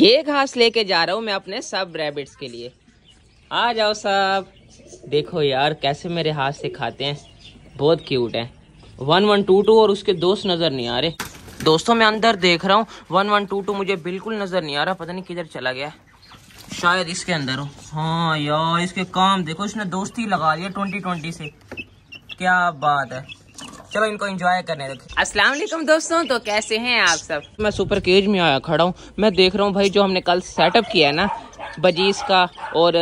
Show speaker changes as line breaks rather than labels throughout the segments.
ये घास लेके जा रहा हूँ मैं अपने सब रैबिट्स के लिए आ जाओ सब देखो यार कैसे मेरे हाथ से खाते हैं बहुत क्यूट है वन वन टू टू और उसके दोस्त नज़र नहीं आ रहे दोस्तों मैं अंदर देख रहा हूँ वन वन टू टू मुझे बिल्कुल नज़र नहीं आ रहा पता नहीं किधर चला गया शायद इसके अंदर हो हाँ यार इसके काम देखो इसने दोस्ती लगा लिया ट्वेंटी ट्वेंटी से क्या बात है चलो इनको एंजॉय करने देखें अस्सलाम वालेकुम दोस्तों तो कैसे हैं आप सब मैं सुपर केज में आया खड़ा हूँ मैं देख रहा हूँ भाई जो हमने कल सेटअप किया है ना बजीज का और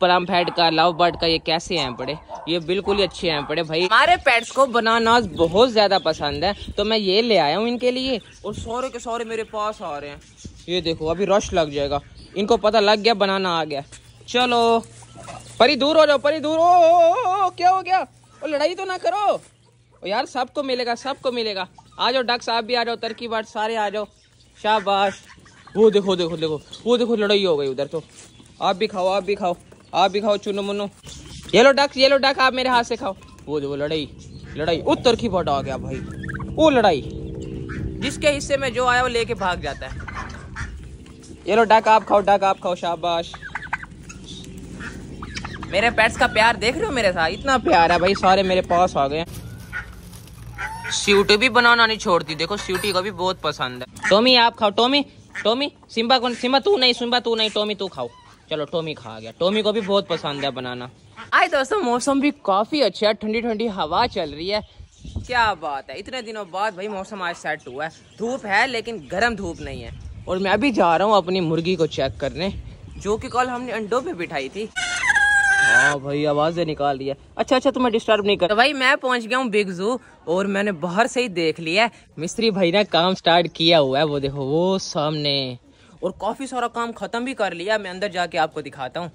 पलम फैड का लव बर्ड का ये कैसे हैं बड़े ये बिल्कुल ही अच्छे हैं बड़े भाई हमारे पेट्स को बनाना बहुत ज़्यादा पसंद है तो मैं ये ले आया हूँ इनके लिए और सौरे के सौरे मेरे पास आ रहे हैं ये देखो अभी रश लग जाएगा इनको पता लग गया बनाना आ गया चलो परी दूर हो जाओ परी दूर हो क्या हो गया ओ लड़ाई तो ना करो यार सबको मिलेगा सबको मिलेगा आ जाओ डक साहब भी आ जाओ तरकी बाट सारे आ जाओ शाबाश वो देखो देखो देखो वो देखो लड़ाई हो गई उधर तो आप भी खाओ आप भी खाओ आप भी खाओ चुनो मुन्नो ये लो डक ये लो डक आप मेरे हाथ से खाओ वो देखो लड़ाई लड़ाई वो तरकी बाट आ गया भाई वो लड़ाई जिसके हिस्से में जो आया वो लेके भाग जाता है ये लो डक आप खाओ डक आप खाओ शाबाश मेरे पेट्स का प्यार देख रहे हो मेरे साथ इतना प्यार है भाई सारे मेरे पास आ गए सीटी भी बनाना नहीं छोड़ती देखो स्यूटी को भी बहुत पसंद है टोमी आप खाओ टोमी टोमी सिम्बा को सिम्बा तू नहीं सिम्बा तू नहीं टोमी तू खाओ चलो टोमी खा गया टोमी को भी बहुत पसंद है बनाना आए दोस्तों मौसम भी काफी अच्छा है ठंडी ठंडी हवा चल रही है क्या बात है इतने दिनों बाद भाई मौसम आज सेट हुआ है धूप है लेकिन गर्म धूप नहीं है और मैं अभी जा रहा हूँ अपनी मुर्गी को चेक करने जो कि कल हमने अंडों पे बिठाई थी हाँ भाई आवाज़ें निकाल रही है अच्छा अच्छा तुम्हें डिस्टर्ब नहीं कर तो भाई मैं पहुंच गया हूँ बिग जू और मैंने बाहर से ही देख लिया है मिस्त्री भाई ने काम स्टार्ट किया हुआ है वो देखो वो सामने और काफ़ी सारा काम ख़त्म भी कर लिया मैं अंदर जाके आपको दिखाता हूँ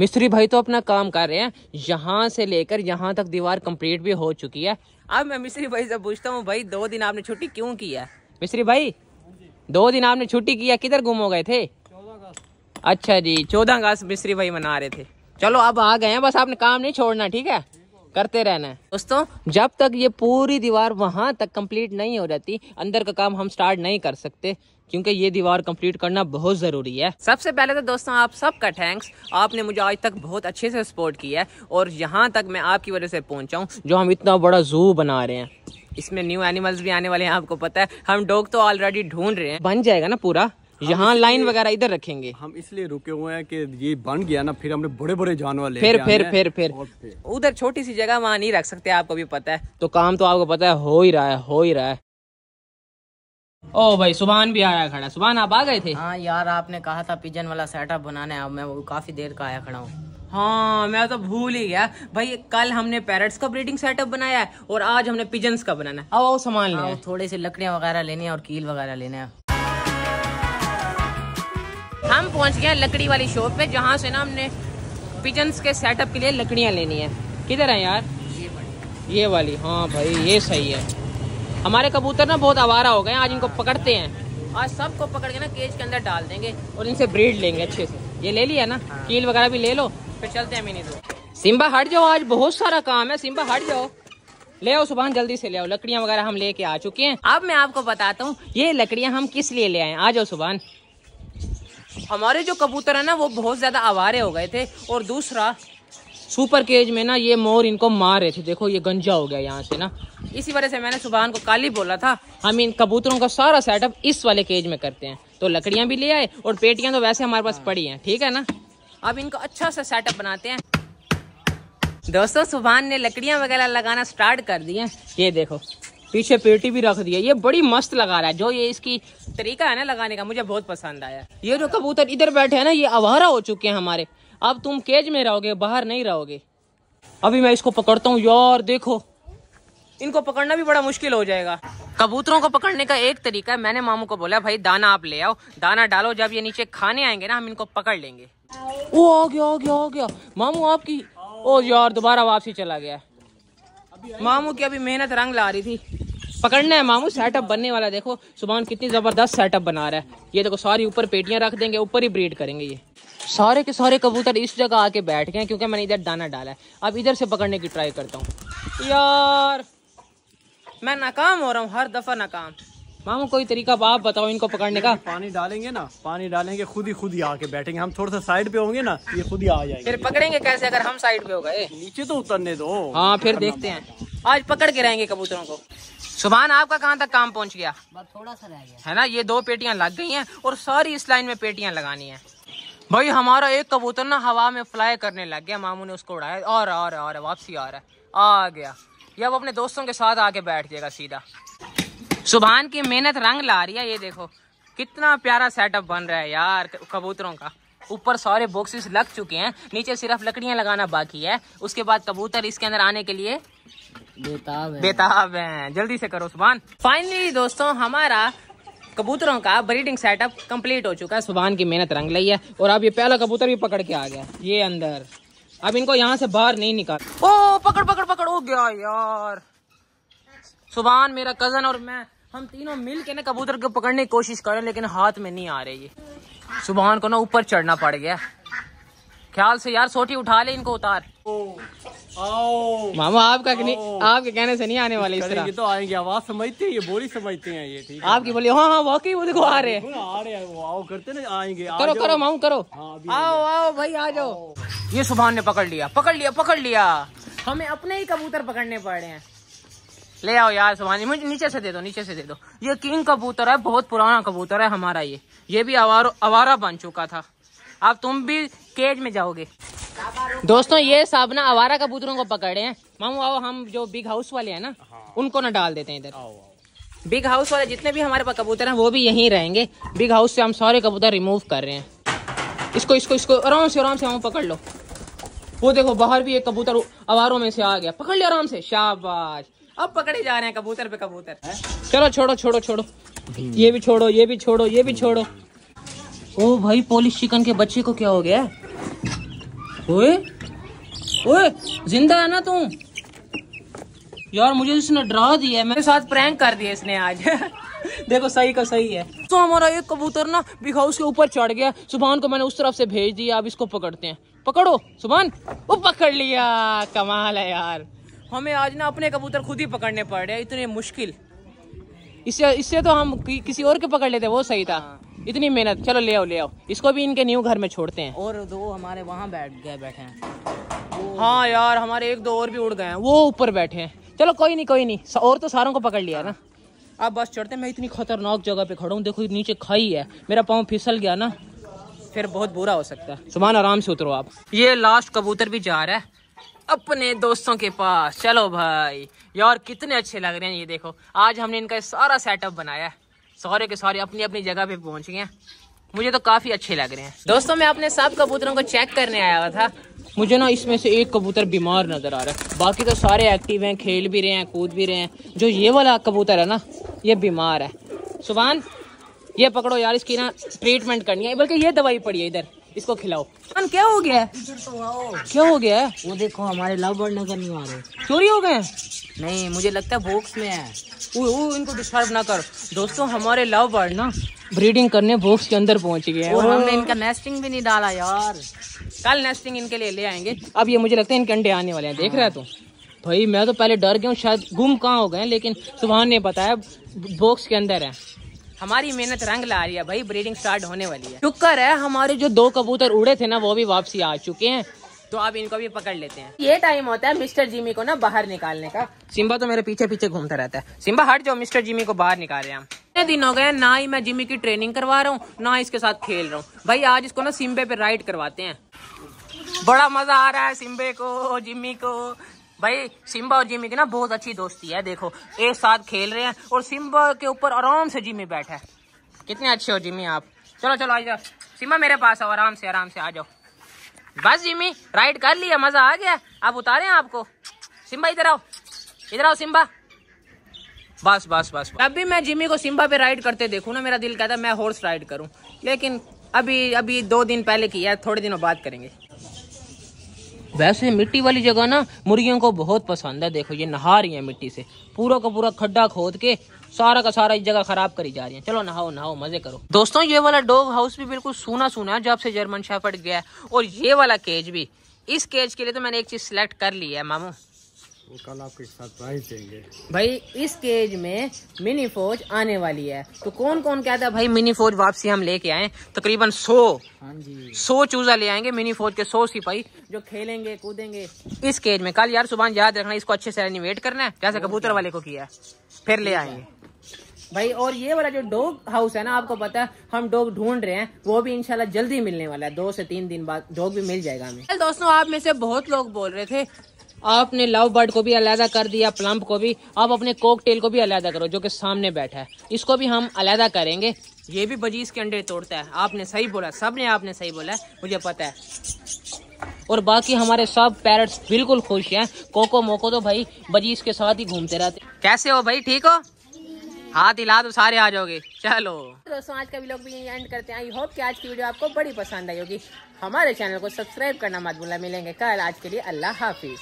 मिस्त्री भाई तो अपना काम कर रहे हैं यहाँ से लेकर यहाँ तक दीवार कम्प्लीट भी हो चुकी है अब मैं मिस्त्री भाई से पूछता हूँ भाई दो दिन आपने छुट्टी क्यों की है मिस्त्री भाई दो दिन आपने छुट्टी किया किधर गुम हो गए थे अच्छा जी चौदह अगस्त मिस्त्री भाई मना रहे थे चलो अब आ गए हैं बस आपने काम नहीं छोड़ना ठीक है करते रहना दोस्तों जब तक ये पूरी दीवार वहाँ तक कंप्लीट नहीं हो जाती अंदर का काम हम स्टार्ट नहीं कर सकते क्योंकि ये दीवार कंप्लीट करना बहुत ज़रूरी है सबसे पहले तो दोस्तों आप सबका थैंक्स आपने मुझे आज तक बहुत अच्छे से सपोर्ट किया है और यहाँ तक मैं आपकी वजह से पहुंचा हूँ जो हम इतना बड़ा जू बना रहे हैं इसमें न्यू एनिमल्स भी आने वाले हैं आपको पता है हम डॉग तो ऑलरेडी ढूंढ रहे हैं बन जाएगा ना पूरा यहाँ लाइन वगैरह इधर रखेंगे हम इसलिए रुके हुए हैं कि ये बन गया ना फिर हमने बड़े बड़े जानवर ले फिर फिर फिर फिर उधर छोटी सी जगह वहाँ नहीं रख सकते आपको भी पता है तो काम तो आपको पता है हो ही रहा है हो ही रहा है ओ भाई सुबहान भी आया खड़ा सुबहान आप आ गए थे हाँ यार आपने कहा था पिजन वाला सेटअप बनाना है अब मैं वो काफी देर का आया खड़ा हूँ हाँ मैं तो भूल ही गया भाई कल हमने पैरट्स का ब्रीडिंग सेटअप बनाया है और आज हमने पिजन्स का बनाना है अब हाँ, वो सामान लेना थोड़े से लकड़ियाँ वगैरह लेनी है और कील वगैरह लेना है हम पहुंच गए लकड़ी वाली शॉप पे जहाँ से ना हमने पिजन्स के सेटअप के लिए लकड़ियाँ लेनी है किधर है यार ये वाली ये वाली हाँ भाई ये सही है हमारे कबूतर ना बहुत आवारा हो गए आज इनको पकड़ते हैं आज सबको पकड़ के ना केज के अंदर डाल देंगे और इनसे ब्रीड लेंगे अच्छे से ये ले लिया ना हाँ। कील वगैरह भी ले लो फिर चलते हैं मिनी सिम्बा हट जाओ आज बहुत सारा काम है सिम्बा हट जाओ ले आओ सुबह जल्दी से ले आओ लकड़ियाँ वगैरह हम लेके आ चुके हैं अब मैं आपको बताता हूँ ये लकड़ियाँ हम किस लिए ले आए आ जाओ सुबह हमारे जो कबूतर है ना वो बहुत ज़्यादा आवारे हो गए थे और दूसरा सुपर केज में ना ये मोर इनको मार रहे थे देखो ये गंजा हो गया यहाँ से ना इसी वजह से मैंने सुबह को काली बोला था हम इन कबूतरों का सारा सेटअप इस वाले केज में करते हैं तो लकड़ियाँ भी ले आए और पेटियाँ तो वैसे हमारे पास पड़ी हैं ठीक है ना अब इनको अच्छा सा सेटअप बनाते हैं दोस्तों सुबह ने लकड़ियाँ वगैरह लगाना स्टार्ट कर दी ये देखो पीछे पेटी भी रख दिया ये बड़ी मस्त लगा रहा है जो ये इसकी तरीका है ना लगाने का मुझे बहुत पसंद आया ये जो कबूतर इधर बैठे है ना ये आवारा हो चुके हैं हमारे अब तुम केज में रहोगे बाहर नहीं रहोगे अभी मैं इसको पकड़ता हूँ यार देखो इनको पकड़ना भी बड़ा मुश्किल हो जाएगा कबूतरों को पकड़ने का एक तरीका है मैंने मामू को बोला भाई दाना आप ले आओ दाना डालो जब ये नीचे खाने आएंगे ना हम इनको पकड़ लेंगे ओ आ गया आ गया आ गया मामू आपकी ओ यार दोबारा वापसी चला गया मामू की अभी मेहनत रंग ला रही थी पकड़ना है मामू सेटअप बनने वाला देखो सुबह कितनी जबरदस्त सेटअप बना रहा है ये देखो सारी ऊपर पेटियां रख देंगे ऊपर ही ब्रीड करेंगे ये सारे के सारे कबूतर इस जगह आके बैठ गए क्योंकि मैंने इधर दाना डाला है अब इधर से पकड़ने की ट्राई करता हूँ यार मैं नाकाम हो रहा हूँ हर दफ़ा नाकाम मामा कोई तरीका आप बताओ इनको पकड़ने का पानी डालेंगे ना पानी डालेंगे खुद ही खुद ही आके बैठेंगे हम थोड़ा सा साइड पे होंगे ना ये खुद ही आ जाएंगे फिर पकड़ेंगे कैसे अगर हम साइड पे हो गए नीचे तो उतरने दो हाँ फिर देखते हैं आज पकड़ के रहेंगे कबूतरों को सुबहान आपका कहाँ तक काम पहुँच गया थोड़ा सा रह गया है ना ये दो पेटियाँ लग गई है और सारी इस लाइन में पेटियाँ लगानी है भाई हमारा एक कबूतर ना हवा में फ्लाई करने लग गया मामू ने उसको उड़ाया और रहा है वापसी आ रहा है आ गया ये अब अपने दोस्तों के साथ आके बैठ जाएगा सीधा सुभान की मेहनत रंग ला रही है ये देखो कितना प्यारा सेटअप बन रहा है यार कबूतरों का ऊपर सारे बॉक्सेस लग चुके हैं नीचे सिर्फ लकड़ियां लगाना बाकी है उसके बाद कबूतर इसके अंदर आने के लिए बेताब है बेताब है जल्दी से करो सुभान फाइनली दोस्तों हमारा कबूतरों का ब्रीडिंग सेटअप कंप्लीट हो चुका है सुभान की मेहनत रंग ली है और अब ये पहला कबूतर भी पकड़ के आ गया ये अंदर अब इनको यहाँ से बाहर नहीं निकाल ओ पकड़ पकड़ पकड़ हो गया यार सुभान मेरा कजन और मैं हम तीनों मिल के ना कबूतर को पकड़ने की कोशिश कर रहे हैं लेकिन हाथ में नहीं आ रहे ये सुबहान को ना ऊपर चढ़ना पड़ गया ख्याल से यार सोटी उठा ले इनको उतार आओ मामा आपका नहीं आपके कहने से नहीं आने वाले इस तरह तो आएंगे आवाज समझते हैं ये बोली समझते हैं ये ठीक आपकी बोली हाँ हाँ वाकई वो देखो आ रहे हैं आएंगे करो करो मामू करो हाँ, आओ आओ भाई आ जाओ ये सुबह ने पकड़ लिया पकड़ लिया पकड़ लिया हमें अपने ही कबूतर पकड़ने पड़ रहे हैं ले आओ यार सुबहानी मुझे नीचे से दे दो नीचे से दे दो ये किंग कबूतर है बहुत पुराना कबूतर है हमारा ये ये भी आवार आवारा बन चुका था अब तुम भी केज में जाओगे दोस्तों ये सब ना आवारा कबूतरों को पकड़े हैं मामू आओ हम जो बिग हाउस वाले हैं ना हाँ। उनको ना डाल देते हैं इधर बिग हाउस वाले जितने भी हमारे पास कबूतर हैं वो भी यहीं रहेंगे बिग हाउस से हम सारे कबूतर रिमूव कर रहे हैं इसको इसको इसको आराम से आराम से हम पकड़ लो वो देखो बाहर भी एक कबूतर आवारों में से आ गया पकड़ लिया आराम से शाबाश अब पकड़े जा रहे हैं कबूतर पे कबूतर चलो छोड़ो छोड़ो छोड़ो ये भी छोड़ो ये भी छोड़ो ये भी छोड़ो ओ भाई पोलिश चिकन के बच्चे को क्या हो गया ओए ओए जिंदा है ना तू यार मुझे तो इसने डरा दिया मेरे साथ प्रैंक कर दिया इसने आज देखो सही का सही है तो हमारा एक कबूतर ना हाउस के ऊपर चढ़ गया सुबहान को मैंने उस तरफ से भेज दिया अब इसको पकड़ते हैं पकड़ो सुबहान वो पकड़ लिया कमाल है यार हमें आज ना अपने कबूतर खुद ही पकड़ने पड़ रहे हैं इतने मुश्किल इससे इससे तो हम कि, किसी और के पकड़ लेते वो सही था हाँ। इतनी मेहनत चलो ले आओ ले आओ इसको भी इनके न्यू घर में छोड़ते हैं और दो हमारे वहाँ बैठ गए बैठे हैं हाँ यार हमारे एक दो और भी उड़ गए हैं वो ऊपर बैठे हैं चलो कोई नहीं कोई नहीं और तो सारों को पकड़ लिया ना हाँ। अब बस चढ़ते मैं इतनी खतरनाक जगह पे खड़ा हूँ देखो नीचे खाई है मेरा पाँव फिसल गया ना फिर बहुत बुरा हो सकता है सुबह आराम से उतरो आप ये लास्ट कबूतर भी जा रहा है अपने दोस्तों के पास चलो भाई यार कितने अच्छे लग रहे हैं ये देखो आज हमने इनका सारा सेटअप बनाया है सारे के सारे अपनी अपनी जगह पे पहुंच गए हैं मुझे तो काफी अच्छे लग रहे हैं दोस्तों मैं अपने सब कबूतरों को चेक करने आया हुआ था मुझे ना इसमें से एक कबूतर बीमार नजर आ रहा है बाकी तो सारे एक्टिव हैं खेल भी रहे हैं कूद भी रहे हैं जो ये वाला कबूतर है ना ये बीमार है सुबह ये पकड़ो यार इसकी ना ट्रीटमेंट करनी है बल्कि ये दवाई पड़ी है इधर इसको खिलाओ अन क्या हो गया तो क्या हो गया वो देखो हमारे लव बर्ड नजर नहीं आ रहे चोरी हो गए नहीं मुझे लगता है बॉक्स में है वो इनको डिस्टर्ब ना कर दोस्तों हमारे लव बर्ड ना ब्रीडिंग करने बॉक्स के अंदर पहुंच गए और हमने इनका नेस्टिंग भी नहीं डाला यार कल नेस्टिंग इनके लिए ले आएंगे अब ये मुझे लगता है इनके अंडे आने वाले हैं देख रहे हो हाँ। भाई मैं तो पहले डर गया हूँ शायद गुम कहाँ हो गए लेकिन सुबह ने बताया बॉक्स के अंदर है हमारी मेहनत रंग ला रही है भाई ब्रीडिंग स्टार्ट होने वाली है शुक्र है हमारे जो दो कबूतर उड़े थे ना वो भी वापसी आ चुके हैं तो आप इनको भी पकड़ लेते हैं ये टाइम होता है मिस्टर जिमी को ना बाहर निकालने का सिम्बा तो मेरे पीछे पीछे घूमता रहता है सिम्बा हट जाओ मिस्टर जिमी को बाहर निकाल रहे हैं हम दिन हो गए ना ही मैं जिमी की ट्रेनिंग करवा रहा हूँ ना इसके साथ खेल रहा हूँ भाई आज इसको ना सिम्बे पे राइड करवाते हैं बड़ा मजा आ रहा है सिम्बे को जिम्मी को भाई सिम्बा और जिमी की ना बहुत अच्छी दोस्ती है देखो एक साथ खेल रहे हैं और सिम्बा के ऊपर आराम से जिमी बैठा है कितने अच्छे हो जिमी आप चलो चलो आ जाओ सिम्बा मेरे पास आओ आराम से आराम से आ जाओ बस जिमी राइड कर लिया मज़ा आ गया आप उतारे हैं आपको सिम्बा इधर आओ इधर आओ सिम्बा बस बस बस अभी भी मैं जिमी को सिम्बा पे राइड करते देखू ना मेरा दिल कहता है मैं हॉर्स राइड करूँ लेकिन अभी अभी दो दिन पहले किया थोड़े दिनों बाद करेंगे वैसे मिट्टी वाली जगह ना मुर्गियों को बहुत पसंद है देखो ये नहा रही है मिट्टी से पूरा का पूरा खड्डा खोद के सारा का सारा इस जगह खराब करी जा रही है चलो नहाओ नहाओ मजे करो दोस्तों ये वाला डॉग हाउस भी बिल्कुल सूना सूना है जब से जर्मन शेफर्ड गया है और ये वाला केज भी इस केज के लिए तो मैंने एक चीज सिलेक्ट कर ली है मामू वो कल आपके साथ प्राइस देंगे भाई इस केज में मिनी फौज आने वाली है तो कौन कौन कहता है भाई मिनी फौज वापसी हम लेके आए तकरीबन सौ हाँ जी सौ चूजा ले आएंगे मिनी फौज के सौ सिपाही जो खेलेंगे कूदेंगे इस केज में कल यार सुबह याद रखना इसको अच्छे से एनिवेट करना है जैसे कबूतर वाले को किया फिर ले आएंगे भाई और ये वाला जो डॉग हाउस है ना आपको पता है हम डॉग ढूंढ रहे हैं वो भी इंशाल्लाह जल्दी मिलने वाला है दो से तीन दिन बाद डॉग भी मिल जाएगा हमें दोस्तों आप में से बहुत लोग बोल रहे थे आपने लव बर्ड को भी अलहदा कर दिया प्लम्प को भी आप अपने कोकटेल को भी अलहदा करो जो कि सामने बैठा है इसको भी हम अलहदा करेंगे ये भी बजीज के अंडे तोड़ता है आपने सही बोला सब ने आपने सही बोला है मुझे पता है और बाकी हमारे सब पैरट्स बिल्कुल खुश हैं कोको मोको तो भाई बजीज के साथ ही घूमते रहते कैसे हो भाई ठीक हो हाथ हिला तो सारे आ जाओगे चलो दोस्तों आज का ब्लॉग लोग भी एंड करते हैं आई होप कि आज की वीडियो आपको बड़ी पसंद आई होगी हमारे चैनल को सब्सक्राइब करना मत भूलना मिलेंगे कल आज के लिए अल्लाह हाफिज